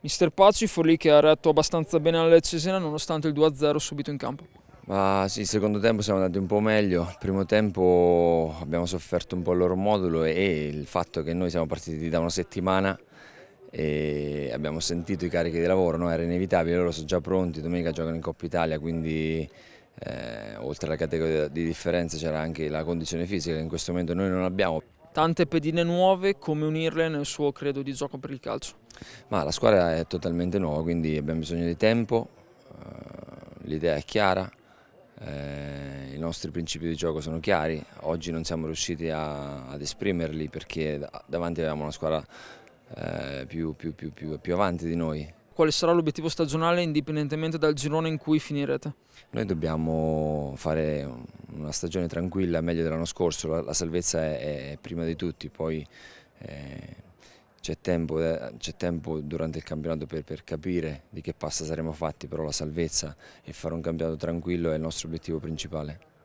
Mister Pacci, Forlì che ha retto abbastanza bene alla Cesena nonostante il 2-0 subito in campo. Ma sì, il secondo tempo siamo andati un po' meglio, il primo tempo abbiamo sofferto un po' il loro modulo e il fatto che noi siamo partiti da una settimana e abbiamo sentito i carichi di lavoro, no? era inevitabile, loro sono già pronti, domenica giocano in Coppa Italia, quindi eh, oltre alla categoria di differenza c'era anche la condizione fisica che in questo momento noi non abbiamo. Tante pedine nuove, come unirle nel suo credo di gioco per il calcio? Ma la squadra è totalmente nuova, quindi abbiamo bisogno di tempo, eh, l'idea è chiara, eh, i nostri principi di gioco sono chiari, oggi non siamo riusciti a, ad esprimerli perché davanti avevamo una squadra eh, più, più, più, più, avanti di noi. Quale sarà l'obiettivo stagionale indipendentemente dal girone in cui finirete? Noi dobbiamo fare una stagione tranquilla, meglio dell'anno scorso, la, la salvezza è, è, prima di tutti, poi eh, c'è tempo, tempo, durante il campionato per, per, capire di che passa saremo fatti, però la salvezza e fare un campionato tranquillo è il nostro obiettivo principale.